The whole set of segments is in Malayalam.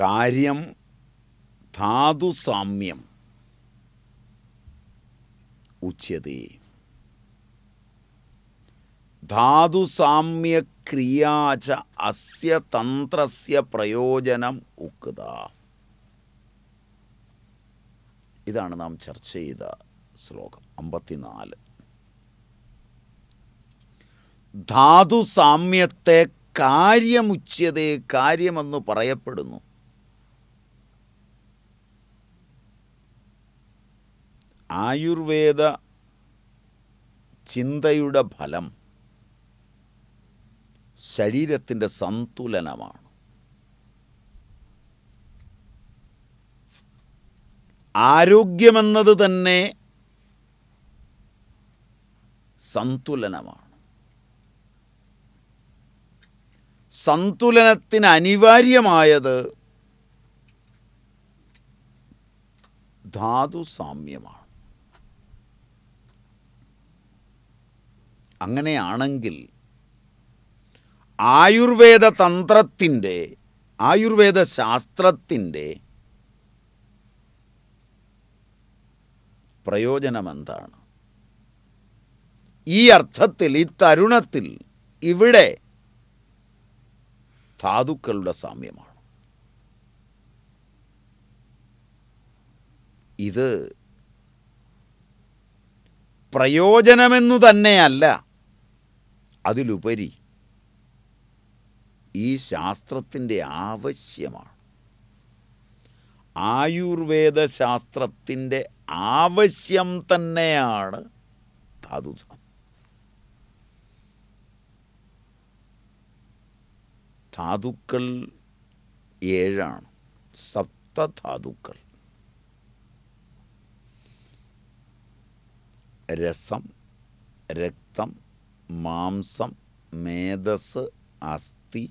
കാര്യം ധാതുസാമ്യം ഉച്യത്തെ ധാതുസാമ്യക്രിയാച അസ്യ തന്ത്രസ്യ പ്രയോജനം ഉക്ത ഇതാണ് നാം ചർച്ച ചെയ്ത ശ്ലോകം അമ്പത്തിനാല് ധാതുസാമ്യത്തെ കാര്യമുച്ചതേ കാര്യമെന്ന് പറയപ്പെടുന്നു ആയുർവേദ ചിന്തയുടെ ഫലം ശരീരത്തിൻ്റെ സന്തുലനമാണ് ആരോഗ്യമെന്നത് തന്നെ സന്തുലനമാണ് സന്തുലനത്തിന് അനിവാര്യമായത് ധാതു സാമ്യമാണ് അങ്ങനെയാണെങ്കിൽ ആയുർവേദ തന്ത്രത്തിൻ്റെ ആയുർവേദ ശാസ്ത്രത്തിൻ്റെ പ്രയോജനമെന്താണ് ഈ അർത്ഥത്തിൽ ഈ തരുണത്തിൽ ഇവിടെ ധാതുക്കളുടെ സാമ്യമാണ് ഇത് പ്രയോജനമെന്നു തന്നെയല്ല അതിലുപരി ഈ ശാസ്ത്രത്തിൻ്റെ ആവശ്യമാണ് ആയുർവേദ ശാസ്ത്രത്തിൻ്റെ ആവശ്യം തന്നെയാണ് ധാതുസാം ധാതുക്കൾ ഏഴാണ് സപ്തധാതുക്കൾ രസം രക്തം മാംസം മേധസ് അസ്ഥി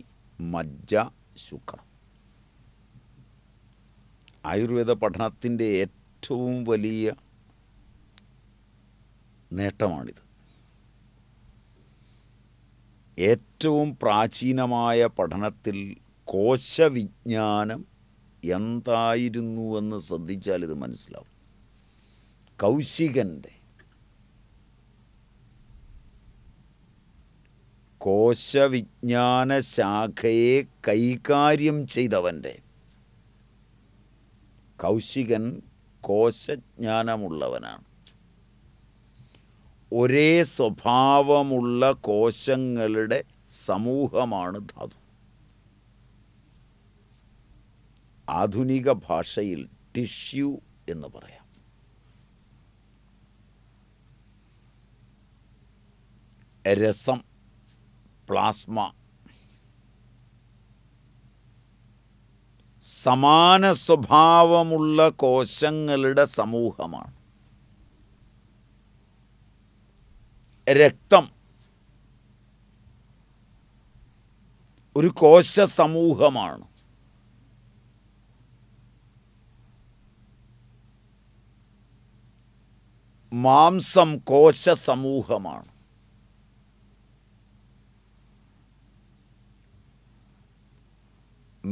മജ്ജ ശുക്രം ആയുർവേദ പഠനത്തിൻ്റെ ഏറ്റവും വലിയ നേട്ടമാണിത് ഏറ്റവും പ്രാചീനമായ പഠനത്തിൽ കോശവിജ്ഞാനം എന്തായിരുന്നുവെന്ന് ശ്രദ്ധിച്ചാൽ ഇത് മനസ്സിലാവും കൗശികൻ്റെ കോശവിജ്ഞാന ശാഖയെ കൈകാര്യം ചെയ്തവൻ്റെ കൗശികൻ കോശജ്ഞാനമുള്ളവനാണ് ഒരേ സ്വഭാവമുള്ള കോശങ്ങളുടെ സമൂഹമാണ് ധാതു ആധുനിക ഭാഷയിൽ ടിഷ്യൂ എന്ന് പറയാം രസം പ്ലാസ്മ സമാന സ്വഭാവമുള്ള കോശങ്ങളുടെ സമൂഹമാണ് രക്തം ഒരു കോശ സമൂഹമാണ് മാംസം കോശ സമൂഹമാണ്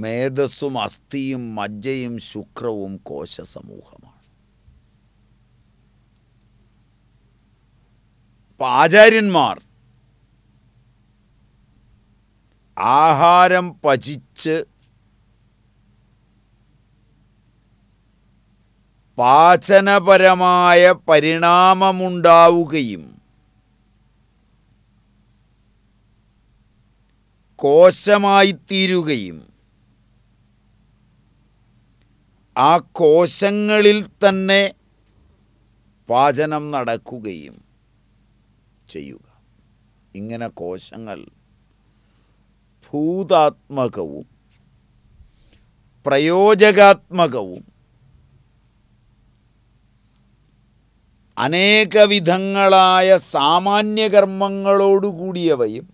മേധസ്സും അസ്ഥിയും മജ്ജയും ശുക്രവും കോശ സമൂഹമാണ് അപ്പം ആചാര്യന്മാർ ആഹാരം പചിച്ച് പാചനപരമായ പരിണാമമുണ്ടാവുകയും കോശമായിത്തീരുകയും ആ കോശങ്ങളിൽ തന്നെ പാചനം നടക്കുകയും ചെയ്യുക ഇങ്ങനെ കോശങ്ങൾ ഭൂതാത്മകവും പ്രയോജകാത്മകവും അനേകവിധങ്ങളായ സാമാന്യകർമ്മങ്ങളോടുകൂടിയവയും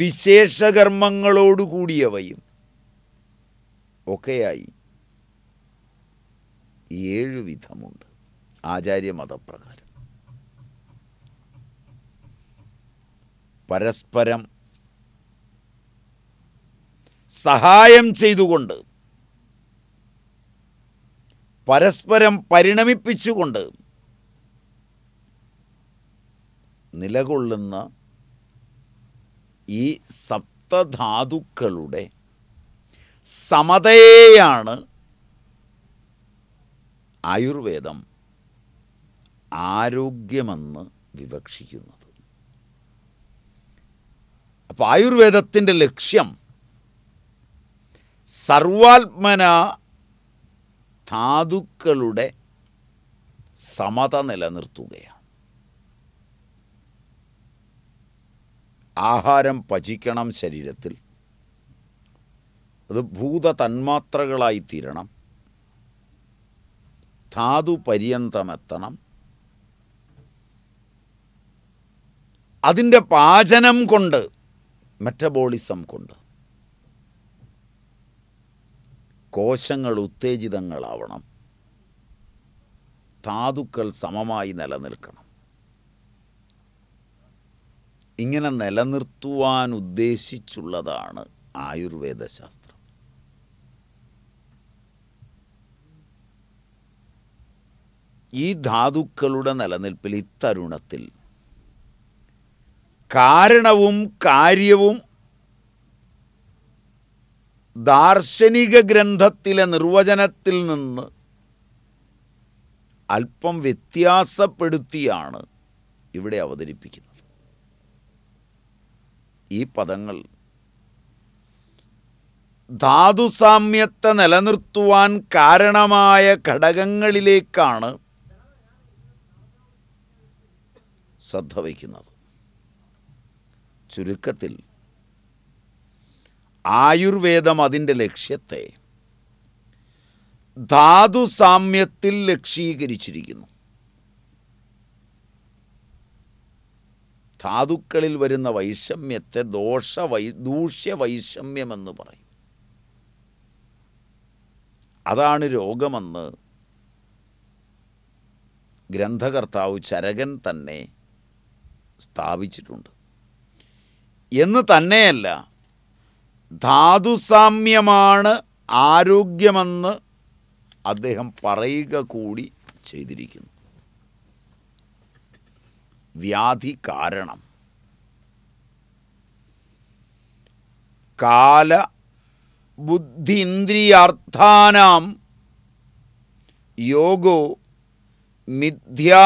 വിശേഷകർമ്മങ്ങളോടുകൂടിയവയും ഒക്കെയായി ഏഴ് വിധമുണ്ട് ആചാര്യമതപ്രകാരം പരസ്പരം സഹായം ചെയ്തുകൊണ്ട് പരസ്പരം പരിണമിപ്പിച്ചുകൊണ്ട് നിലകൊള്ളുന്ന ഈ സപ്തധാതുക്കളുടെ സമതയെയാണ് ആയുർവേദം ആരോഗ്യമെന്ന് വിവക്ഷിക്കുന്നത് അപ്പോൾ ആയുർവേദത്തിൻ്റെ ലക്ഷ്യം സർവാത്മന ധാതുക്കളുടെ സമത നിലനിർത്തുകയാണ് ആഹാരം പചിക്കണം ശരീരത്തിൽ അത് ഭൂത തന്മാത്രകളായി തീരണം ധാതു പര്യന്തമെത്തണം അതിൻ്റെ പാചനം കൊണ്ട് മെറ്റബോളിസം കൊണ്ട് കോശങ്ങൾ ഉത്തേജിതങ്ങളാവണം ധാതുക്കൾ സമമായി നിലനിൽക്കണം ഇങ്ങനെ നിലനിർത്തുവാൻ ഉദ്ദേശിച്ചുള്ളതാണ് ആയുർവേദ ശാസ്ത്രം ഈ ധാതുക്കളുടെ നിലനിൽപ്പിൽ ഇത്തരുണത്തിൽ കാരണവും കാര്യവും ദാർശനിക ഗ്രന്ഥത്തിലെ നിർവചനത്തിൽ നിന്ന് അല്പം വ്യത്യാസപ്പെടുത്തിയാണ് ഇവിടെ അവതരിപ്പിക്കുന്നത് ഈ പദങ്ങൾ ധാതുസാമ്യത്തെ നിലനിർത്തുവാൻ കാരണമായ ഘടകങ്ങളിലേക്കാണ് വയ്ക്കുന്നത് ചുരുക്കത്തിൽ ആയുർവേദം അതിൻ്റെ ലക്ഷ്യത്തെ ധാതു സാമ്യത്തിൽ ലക്ഷീകരിച്ചിരിക്കുന്നു ധാതുക്കളിൽ വരുന്ന വൈഷമ്യത്തെ ദോഷ വൈ ദൂഷ്യ വൈഷമ്യമെന്ന് പറയും അതാണ് രോഗമെന്ന് ഗ്രന്ഥകർത്താവ് ചരകൻ തന്നെ സ്ഥാപിച്ചിട്ടുണ്ട് എന്ന് തന്നെയല്ല ധാതുസാമ്യമാണ് ആരോഗ്യമെന്ന് അദ്ദേഹം പറയുക കൂടി ചെയ്തിരിക്കുന്നു വ്യാധി കാരണം കാല ബുദ്ധിന്ദ്രിയാർത്ഥാനാം യോഗോ മിഥ്യാ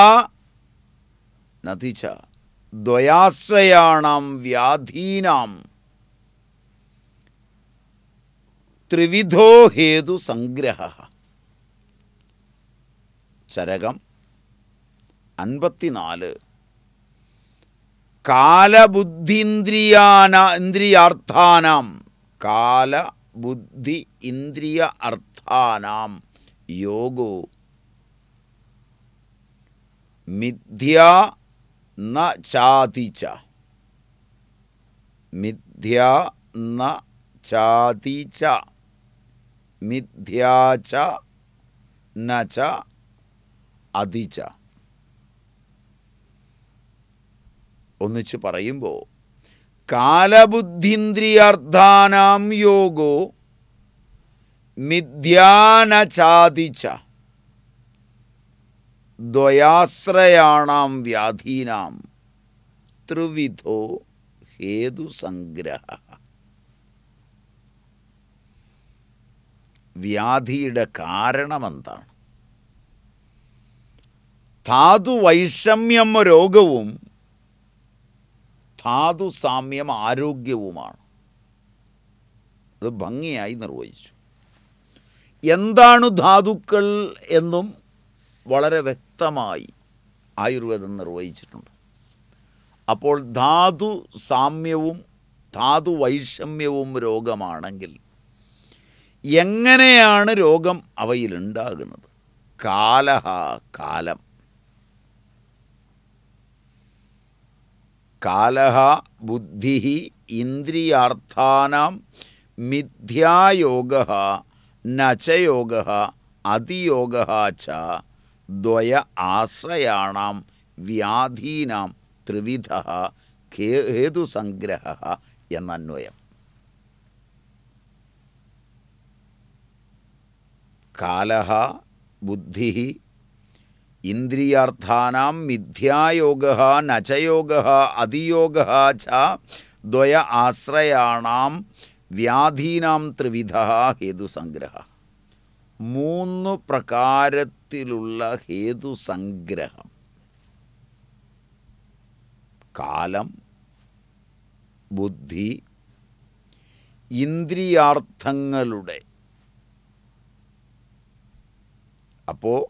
നദിച്ച ദ്വയാശ്രയാണാം വ്യാധീനാം ത്രിവിധോ ഹേതു സംഗ്രഹ ചരകം അൻപത്തിനാല് കാലബുദ്ധീന്ദ്രിയാന ഇന്ദ്രിയാർത്ഥാനാം കാല ബുദ്ധി ഇന്ദ്രിയ അർത്ഥാനാം യോഗോ മിഥ്യാ ന ചാതിച മിഥ്യ ന ചാതിച മിഥ്യാച ന ച അതിച ഒന്നിച്ച് പറയുമ്പോൾ കാലബുദ്ധിന്ദ്രിയർത്ഥാനാം യോഗോ മിഥ്യാന ചാതിച്ച ദ്വയാശ്രയാണാം വ്യാധീനാം ത്രിവിധോ ഹേതുസംഗ്രഹ വ്യാധിയുടെ കാരണമെന്താണ് ധാതു വൈഷമ്യം രോഗവും ധാതു സാമ്യം ആരോഗ്യവുമാണ് അത് ഭംഗിയായി നിർവഹിച്ചു എന്താണ് ധാതുക്കൾ എന്നും വളരെ വ്യക്തമായി ആയുർവേദം നിർവഹിച്ചിട്ടുണ്ട് അപ്പോൾ ധാതു സാമ്യവും ധാതു വൈഷമ്യവും രോഗമാണെങ്കിൽ എങ്ങനെയാണ് രോഗം അവയിലുണ്ടാകുന്നത് കാലഹ കാലം കാലഹ ബുദ്ധി ഇന്ദ്രിയാർത്ഥാനാം മിഥ്യായോഗ നചയോഗ അതിയോഗ ച ദ്വയ ആശ്രയാണാം വ്യാധീനാം ത്രിവിധ ഹേതുസംഗ്രഹ എന്ന അന്വയം കാല ബുദ്ധി ഇന്ദ്രിയാർത്ഥാനാം മിഥ്യായോഗ നചയോഗ അതിയോഗ ദ്വയ ആശ്രയാണാം വ്യാധീനാം ത്രിവിധ ഹേതുസംഗ്രഹ മൂന്ന് പ്രകാരത്തിൽ തരത്തിലുള്ള ഹേതു സംഗ്രഹം കാലം ബുദ്ധി ഇന്ദ്രിയാർത്ഥങ്ങളുടെ അപ്പോൾ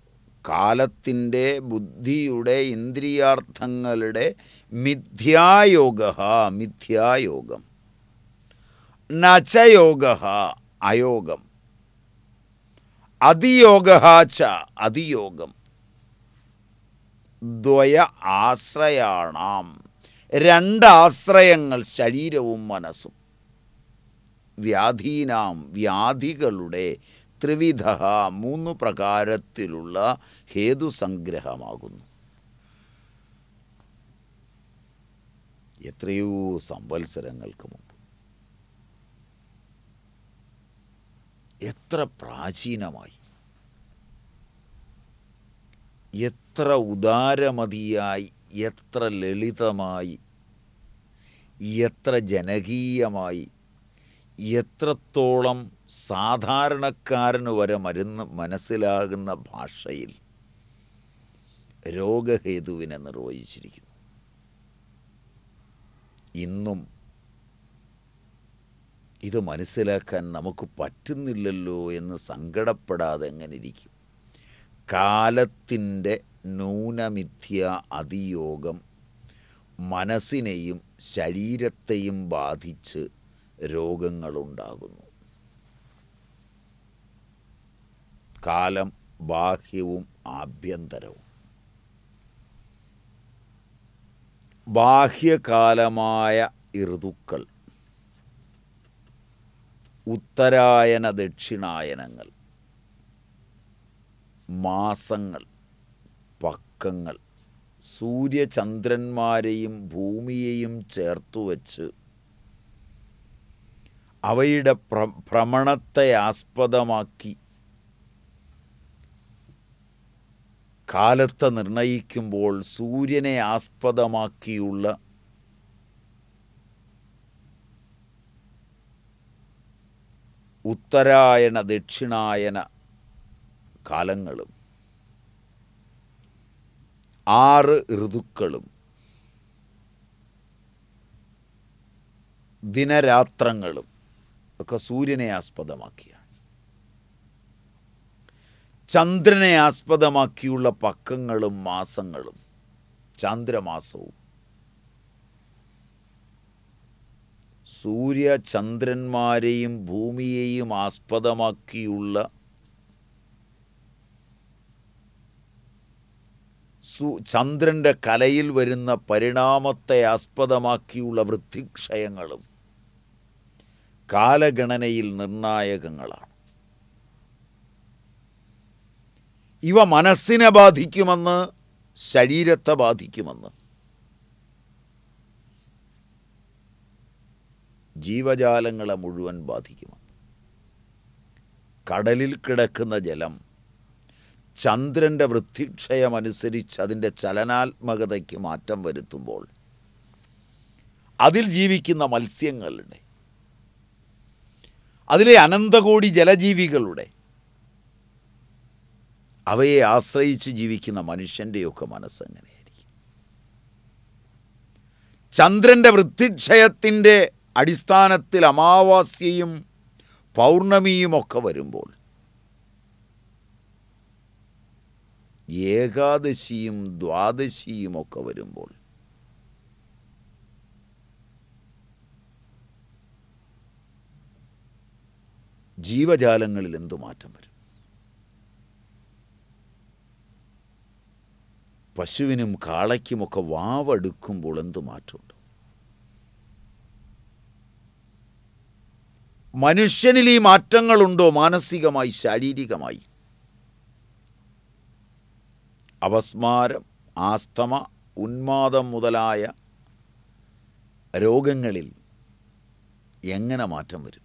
കാലത്തിൻ്റെ ബുദ്ധിയുടെ ഇന്ദ്രിയാർത്ഥങ്ങളുടെ മിഥ്യായോഗ മിഥ്യായോഗം നചയോഗ അയോഗം അതിയോഗാച്ച അതിയോഗം ദ്വയ ആശ്രയാണാം രണ്ടാശ്രയങ്ങൾ ശരീരവും മനസ്സും വ്യാധീനാം വ്യാധികളുടെ ത്രിവിധ മൂന്ന് പ്രകാരത്തിലുള്ള ഹേതു സംഗ്രഹമാകുന്നു എത്രയോ സംവത്സരങ്ങൾക്ക് മുമ്പ് എത്ര പ്രാചീനമായി എത്ര ഉദാരമതിയായി എത്ര ലളിതമായി എത്ര ജനകീയമായി എത്രത്തോളം സാധാരണക്കാരന് വരെ മരുന്ന് മനസ്സിലാകുന്ന ഭാഷയിൽ രോഗഹേതുവിനെ നിർവഹിച്ചിരിക്കുന്നു ഇന്നും ഇത് മനസ്സിലാക്കാൻ നമുക്ക് പറ്റുന്നില്ലല്ലോ എന്ന് സങ്കടപ്പെടാതെ എങ്ങനെ ഇരിക്കും കാലത്തിൻ്റെ ന്യൂനമിഥ്യ അതിയോഗം മനസ്സിനെയും ശരീരത്തെയും ബാധിച്ച് രോഗങ്ങളുണ്ടാകുന്നു കാലം ബാഹ്യവും ആഭ്യന്തരവും ബാഹ്യകാലമായ ഋതുക്കൾ ഉത്തരായന ദക്ഷിണായനങ്ങൾ മാസങ്ങൾ പക്കങ്ങൾ സൂര്യചന്ദ്രന്മാരെയും ഭൂമിയെയും വച്ച് അവയുടെ പ്ര ഭ്രമണത്തെ ആസ്പദമാക്കി കാലത്തെ നിർണയിക്കുമ്പോൾ സൂര്യനെ ആസ്പദമാക്കിയുള്ള ഉത്തരായണ ദക്ഷിണായന കാലങ്ങളും ആറ് ഋതുക്കളും ദിനരാത്രങ്ങളും ഒക്കെ സൂര്യനെ ആസ്പദമാക്കിയാണ് ചന്ദ്രനെ ആസ്പദമാക്കിയുള്ള പക്കങ്ങളും മാസങ്ങളും ചന്ദ്രമാസവും സൂര്യചന്ദ്രന്മാരെയും ഭൂമിയെയും ആസ്പദമാക്കിയുള്ള സു ചന്ദ്രൻ്റെ കലയിൽ വരുന്ന പരിണാമത്തെ ആസ്പദമാക്കിയുള്ള വൃത്തിക്ഷയങ്ങളും കാലഗണനയിൽ നിർണായകങ്ങളാണ് ഇവ മനസ്സിനെ ബാധിക്കുമെന്ന് ശരീരത്തെ ബാധിക്കുമെന്ന് ജീവജാലങ്ങളെ മുഴുവൻ ബാധിക്കുമെന്ന് കടലിൽ കിടക്കുന്ന ജലം ചന്ദ്രൻ്റെ വൃത്തിക്ഷയമനുസരിച്ച് അതിൻ്റെ ചലനാത്മകതയ്ക്ക് മാറ്റം വരുത്തുമ്പോൾ അതിൽ ജീവിക്കുന്ന മത്സ്യങ്ങളുടെ അതിലെ അനന്തകോടി ജലജീവികളുടെ അവയെ ആശ്രയിച്ച് ജീവിക്കുന്ന മനുഷ്യൻ്റെയൊക്കെ മനസ്സങ്ങനെയായിരിക്കും ചന്ദ്രൻ്റെ വൃത്തിക്ഷയത്തിൻ്റെ അടിസ്ഥാനത്തിൽ അമാവാസ്യയും പൗർണമിയുമൊക്കെ വരുമ്പോൾ ഏകാദശിയും ദ്വാദശിയുമൊക്കെ വരുമ്പോൾ ജീവജാലങ്ങളിൽ എന്തു മാറ്റം വരും പശുവിനും കാളയ്ക്കുമൊക്കെ വാവെടുക്കുമ്പോൾ എന്തു മാറ്റമുണ്ട് മനുഷ്യനിൽ ഈ മാറ്റങ്ങളുണ്ടോ മാനസികമായി ശാരീരികമായി അപസ്മാരം ആസ്തമ ഉന്മാദം മുതലായ രോഗങ്ങളിൽ എങ്ങനെ മാറ്റം വരും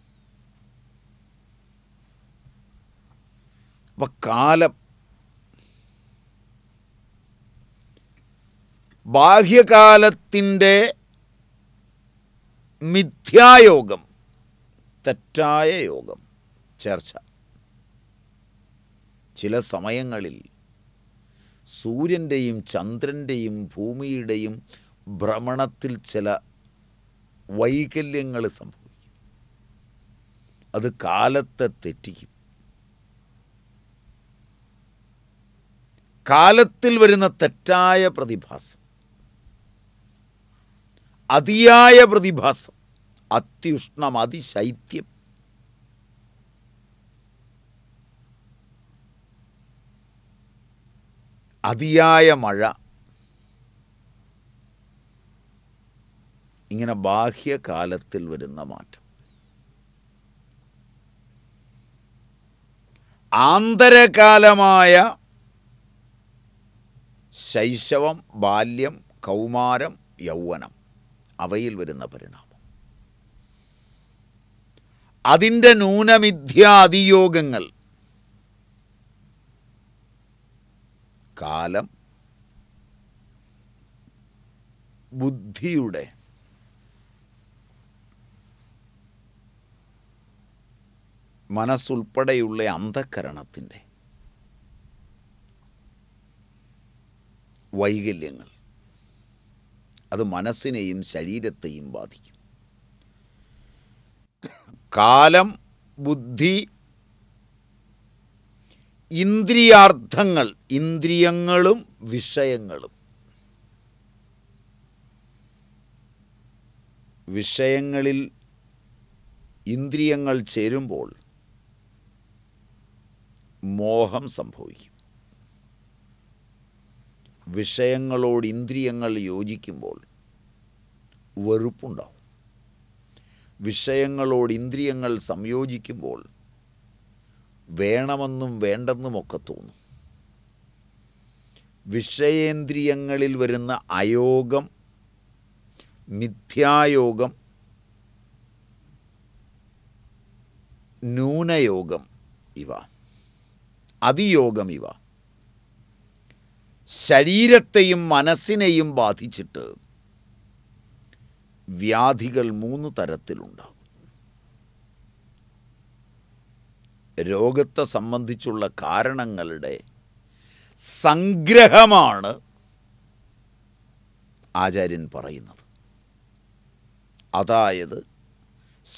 അപ്പം കാലം ബാഹ്യകാലത്തിൻ്റെ മിഥ്യായോഗം തെറ്റായ യോഗം ചേർച്ച ചില സമയങ്ങളിൽ സൂര്യൻ്റെയും ചന്ദ്രൻ്റെയും ഭൂമിയുടെയും ഭ്രമണത്തിൽ ചില വൈകല്യങ്ങൾ സംഭവിക്കും അത് കാലത്തെ തെറ്റിക്കും കാലത്തിൽ വരുന്ന തെറ്റായ പ്രതിഭാസം അതിയായ പ്രതിഭാസം അത്യുഷ്ണം അതിശൈത്യം അതിയായ മഴ ഇങ്ങനെ ബാഹ്യകാലത്തിൽ വരുന്ന മാറ്റം ആന്തരകാലമായ ശൈശവം ബാല്യം കൗമാരം യൗവനം അവയിൽ വരുന്ന പരിണാമം അതിൻ്റെ ന്യൂനമിഥ്യാതിയോഗങ്ങൾ കാലം ബുദ്ധിയുടെ മനസ്സുൾപ്പെടെയുള്ള അന്ധകരണത്തിൻ്റെ വൈകല്യങ്ങൾ അത് മനസ്സിനെയും ശരീരത്തെയും ബാധിക്കും കാലം ബുദ്ധി ഇന്ദ്രിയാർത്ഥങ്ങൾ ഇന്ദ്രിയങ്ങളും വിഷയങ്ങളും വിഷയങ്ങളിൽ ഇന്ദ്രിയങ്ങൾ ചേരുമ്പോൾ മോഹം സംഭവിക്കും വിഷയങ്ങളോട് ഇന്ദ്രിയങ്ങൾ യോജിക്കുമ്പോൾ വെറുപ്പുണ്ടാവും വിഷയങ്ങളോട് ഇന്ദ്രിയങ്ങൾ സംയോജിക്കുമ്പോൾ വേണമെന്നും വേണ്ടെന്നും ഒക്കെ തോന്നും വിഷയേന്ദ്രിയങ്ങളിൽ വരുന്ന അയോഗം മിഥ്യായോഗം ന്യൂനയോഗം ഇവ അതിയോഗം ഇവ ശരീരത്തെയും മനസ്സിനെയും ബാധിച്ചിട്ട് വ്യാധികൾ മൂന്ന് തരത്തിലുണ്ടാകും രോഗത്തെ സംബന്ധിച്ചുള്ള കാരണങ്ങളുടെ സംഗ്രഹമാണ് ആചാര്യൻ പറയുന്നത് അതായത്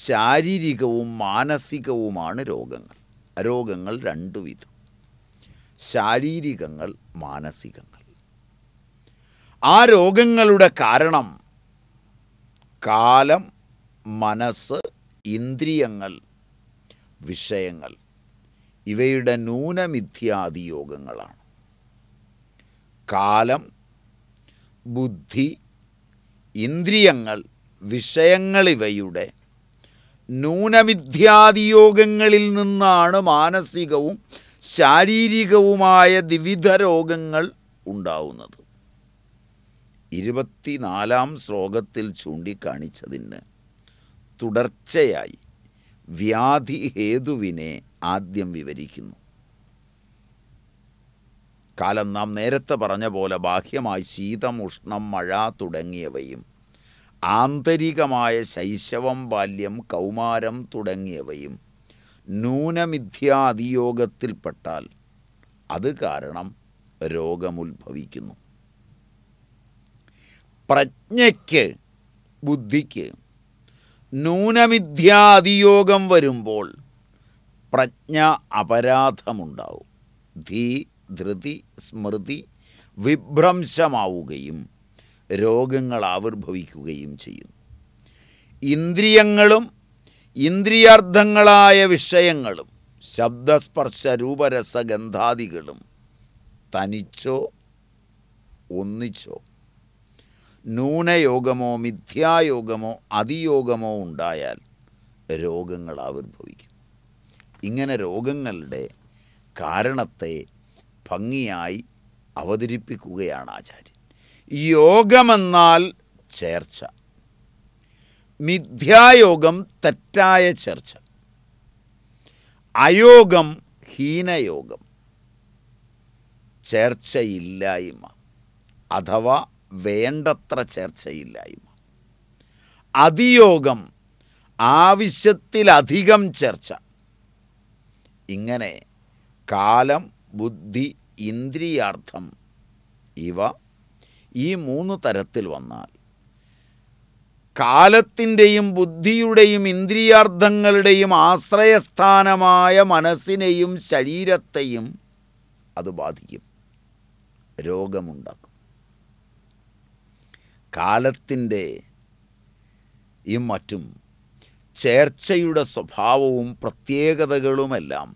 ശാരീരികവും മാനസികവുമാണ് രോഗങ്ങൾ രോഗങ്ങൾ രണ്ടു വിധം ശാരീരികങ്ങൾ മാനസികങ്ങൾ ആ രോഗങ്ങളുടെ കാരണം കാലം മനസ്സ് ഇന്ദ്രിയങ്ങൾ വിഷയങ്ങൾ ഇവയുടെ യോഗങ്ങളാണ് കാലം ബുദ്ധി ഇന്ദ്രിയങ്ങൾ വിഷയങ്ങളിവയുടെ യോഗങ്ങളിൽ നിന്നാണ് മാനസികവും ശാരീരികവുമായ ദ്വിവിധ രോഗങ്ങൾ ഉണ്ടാവുന്നത് ഇരുപത്തിനാലാം ശ്ലോകത്തിൽ ചൂണ്ടിക്കാണിച്ചതിന് തുടർച്ചയായി വ്യാധി ഹേതുവിനെ ആദ്യം വിവരിക്കുന്നു കാലം നാം നേരത്തെ പറഞ്ഞ പോലെ ബാഹ്യമായി ശീതം ഉഷ്ണം മഴ തുടങ്ങിയവയും ആന്തരികമായ ശൈശവം ബാല്യം കൗമാരം തുടങ്ങിയവയും ന്യൂനമിഥ്യാതിയോഗത്തിൽപ്പെട്ടാൽ അത് കാരണം രോഗമുത്ഭവിക്കുന്നു പ്രജ്ഞയ്ക്ക് ബുദ്ധിക്ക് ന്യൂനമിഥ്യാതിയോഗം വരുമ്പോൾ പ്രജ്ഞ അപരാധമുണ്ടാവും ധീ ധൃതി സ്മൃതി വിഭ്രംശമാവുകയും രോഗങ്ങൾ ആവിർഭവിക്കുകയും ചെയ്യുന്നു ഇന്ദ്രിയങ്ങളും ഇന്ദ്രിയാർത്ഥങ്ങളായ വിഷയങ്ങളും ശബ്ദസ്പർശ രൂപരസഗന്ധാദികളും തനിച്ചോ ഒന്നിച്ചോ ന്യൂനയോഗമോ മിഥ്യായോഗമോ അതിയോഗമോ ഉണ്ടായാൽ രോഗങ്ങൾ ആവിർഭവിക്കും ഇങ്ങനെ രോഗങ്ങളുടെ കാരണത്തെ ഭംഗിയായി അവതരിപ്പിക്കുകയാണ് ആചാര്യൻ യോഗമെന്നാൽ ചേർച്ച മിഥ്യായോഗം തെറ്റായ ചേർച്ച അയോഗം ഹീനയോഗം ചേർച്ചയില്ലായ്മ അഥവാ വേണ്ടത്ര ചർച്ചയില്ലായ്മ അതിയോഗം ആവശ്യത്തിലധികം ചർച്ച ഇങ്ങനെ കാലം ബുദ്ധി ഇന്ദ്രിയാർത്ഥം ഇവ ഈ മൂന്ന് തരത്തിൽ വന്നാൽ കാലത്തിൻ്റെയും ബുദ്ധിയുടെയും ഇന്ദ്രിയാർത്ഥങ്ങളുടെയും ആശ്രയസ്ഥാനമായ മനസ്സിനെയും ശരീരത്തെയും അത് ബാധിക്കും രോഗമുണ്ടാക്കും കാലത്തിൻ്റെ ഈ മറ്റും ചേർച്ചയുടെ സ്വഭാവവും പ്രത്യേകതകളുമെല്ലാം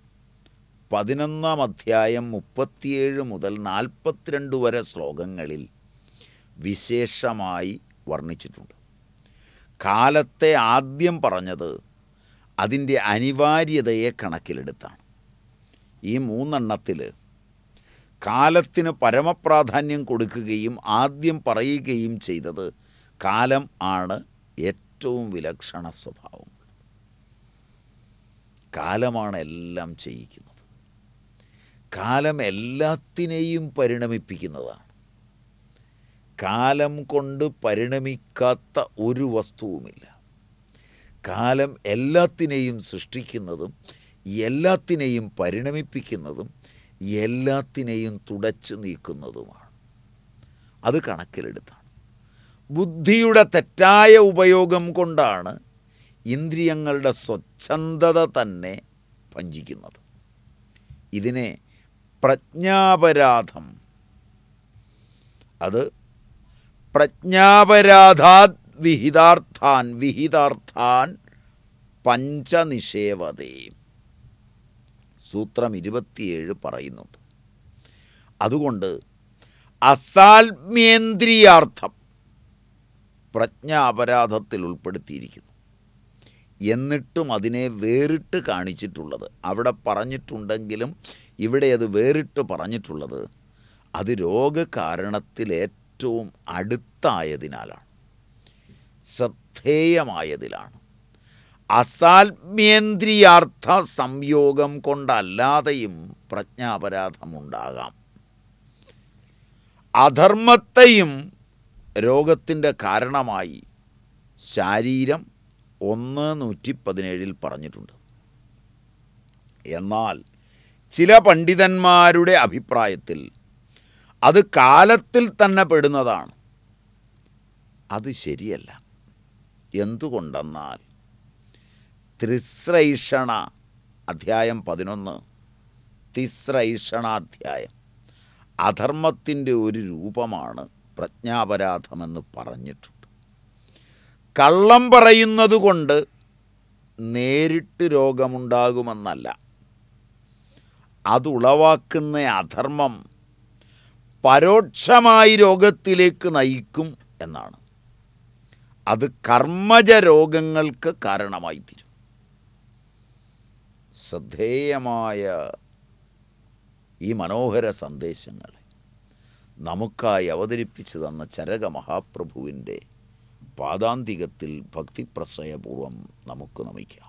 പതിനൊന്നാം അധ്യായം മുപ്പത്തിയേഴ് മുതൽ നാൽപ്പത്തിരണ്ട് വരെ ശ്ലോകങ്ങളിൽ വിശേഷമായി വർണ്ണിച്ചിട്ടുണ്ട് കാലത്തെ ആദ്യം പറഞ്ഞത് അതിൻ്റെ അനിവാര്യതയെ കണക്കിലെടുത്താണ് ഈ മൂന്നെണ്ണത്തിൽ കാലത്തിന് പരമപ്രാധാന്യം കൊടുക്കുകയും ആദ്യം പറയുകയും ചെയ്തത് കാലം ആണ് ഏറ്റവും വിലക്ഷണ സ്വഭാവം കാലമാണ് എല്ലാം ചെയ്യിക്കുന്നത് കാലം എല്ലാത്തിനെയും പരിണമിപ്പിക്കുന്നതാണ് കാലം കൊണ്ട് പരിണമിക്കാത്ത ഒരു വസ്തുവുമില്ല കാലം എല്ലാത്തിനെയും സൃഷ്ടിക്കുന്നതും എല്ലാത്തിനെയും പരിണമിപ്പിക്കുന്നതും എല്ലാത്തിനെയും തുടച്ചു നീക്കുന്നതുമാണ് അത് കണക്കിലെടുത്താണ് ബുദ്ധിയുടെ തെറ്റായ ഉപയോഗം കൊണ്ടാണ് ഇന്ദ്രിയങ്ങളുടെ സ്വച്ഛന്ദത തന്നെ പഞ്ചിക്കുന്നത് ഇതിനെ പ്രജ്ഞാപരാധം അത് പ്രജ്ഞാപരാധാത് വിഹിതാർത്ഥാൻ വിഹിതാർത്ഥാൻ പഞ്ചനിഷേവതയും സൂത്രം ഇരുപത്തിയേഴ് പറയുന്നുണ്ട് അതുകൊണ്ട് അസാത്മേന്ദ്രിയാർത്ഥം പ്രജ്ഞാപരാധത്തിൽ ഉൾപ്പെടുത്തിയിരിക്കുന്നു എന്നിട്ടും അതിനെ വേറിട്ട് കാണിച്ചിട്ടുള്ളത് അവിടെ പറഞ്ഞിട്ടുണ്ടെങ്കിലും ഇവിടെ അത് വേറിട്ട് പറഞ്ഞിട്ടുള്ളത് അത് രോഗകാരണത്തിൽ ഏറ്റവും അടുത്തായതിനാലാണ് ശ്രദ്ധേയമായതിലാണ് അസാത്മേന്ദ്രിയാർത്ഥ സംയോഗം കൊണ്ടല്ലാതെയും പ്രജ്ഞാപരാധമുണ്ടാകാം അധർമ്മത്തെയും രോഗത്തിൻ്റെ കാരണമായി ശാരീരം ഒന്ന് നൂറ്റി പതിനേഴിൽ പറഞ്ഞിട്ടുണ്ട് എന്നാൽ ചില പണ്ഡിതന്മാരുടെ അഭിപ്രായത്തിൽ അത് കാലത്തിൽ തന്നെ പെടുന്നതാണ് അത് ശരിയല്ല എന്തുകൊണ്ടെന്നാൽ തിസ്രൈഷണ അധ്യായം പതിനൊന്ന് തിസ്രൈഷണാധ്യായം അധർമ്മത്തിൻ്റെ ഒരു രൂപമാണ് പ്രജ്ഞാപരാധമെന്ന് പറഞ്ഞിട്ടുണ്ട് കള്ളം പറയുന്നത് കൊണ്ട് നേരിട്ട് രോഗമുണ്ടാകുമെന്നല്ല അതുളവാക്കുന്ന അധർമ്മം പരോക്ഷമായി രോഗത്തിലേക്ക് നയിക്കും എന്നാണ് അത് കർമ്മജ രോഗങ്ങൾക്ക് കാരണമായി തീരും ശ്രദ്ധേയമായ ഈ മനോഹര സന്ദേശങ്ങൾ നമുക്കായി അവതരിപ്പിച്ചു തന്ന ചരക മഹാപ്രഭുവിൻ്റെ പാദാന്തികത്തിൽ ഭക്തിപ്രശ്രയപൂർവം നമുക്ക് നമിക്കാം